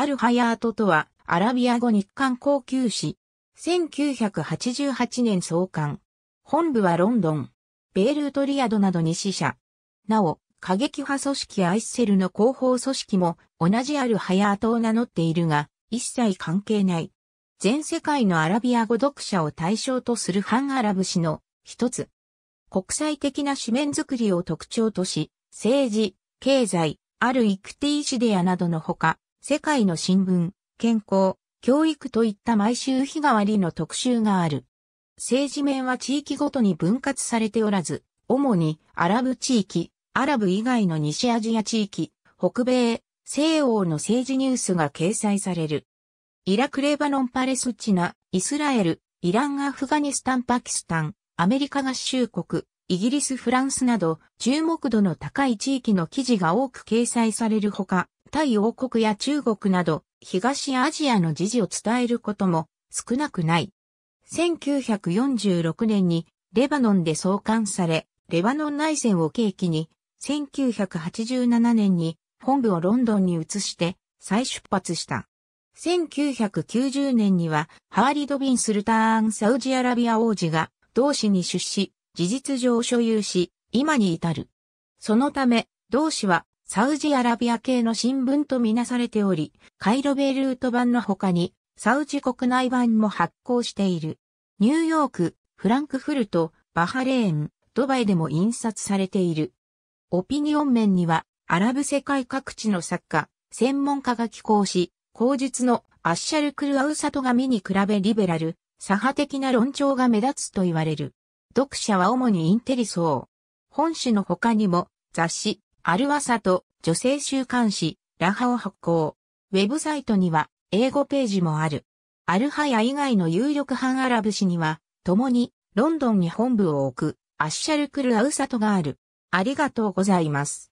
アルハヤートとは、アラビア語日韓高級誌。1988年創刊。本部はロンドン、ベールートリアドなどに支社。なお、過激派組織アイッセルの広報組織も同じアルハヤートを名乗っているが、一切関係ない。全世界のアラビア語読者を対象とする反アラブ誌の一つ。国際的な紙面作りを特徴とし、政治、経済、あるイクティーシデアなどのほか、世界の新聞、健康、教育といった毎週日替わりの特集がある。政治面は地域ごとに分割されておらず、主にアラブ地域、アラブ以外の西アジア地域、北米、西欧の政治ニュースが掲載される。イラク・レバノン・パレスチナ、イスラエル、イラン・アフガニスタン・パキスタン、アメリカ合衆国、イギリス・フランスなど注目度の高い地域の記事が多く掲載されるほか、タイ王国や中国など東アジアの時事を伝えることも少なくない。1946年にレバノンで創刊され、レバノン内戦を契機に、1987年に本部をロンドンに移して再出発した。1990年にはハーリド・ビン・スルターン・サウジアラビア王子が同氏に出資、事実上所有し、今に至る。そのため、同氏はサウジアラビア系の新聞とみなされており、カイロベルート版の他に、サウジ国内版も発行している。ニューヨーク、フランクフルト、バハレーン、ドバイでも印刷されている。オピニオン面には、アラブ世界各地の作家、専門家が寄稿し、口述のアッシャルクルアウサトが見に比べリベラル、左派的な論調が目立つと言われる。読者は主にインテリ層。本誌の他にも、雑誌、アルワサと女性週刊誌、ラハを発行。ウェブサイトには英語ページもある。アルハヤ以外の有力反アラブ誌には、共にロンドンに本部を置くアッシャルクルアウサトがある。ありがとうございます。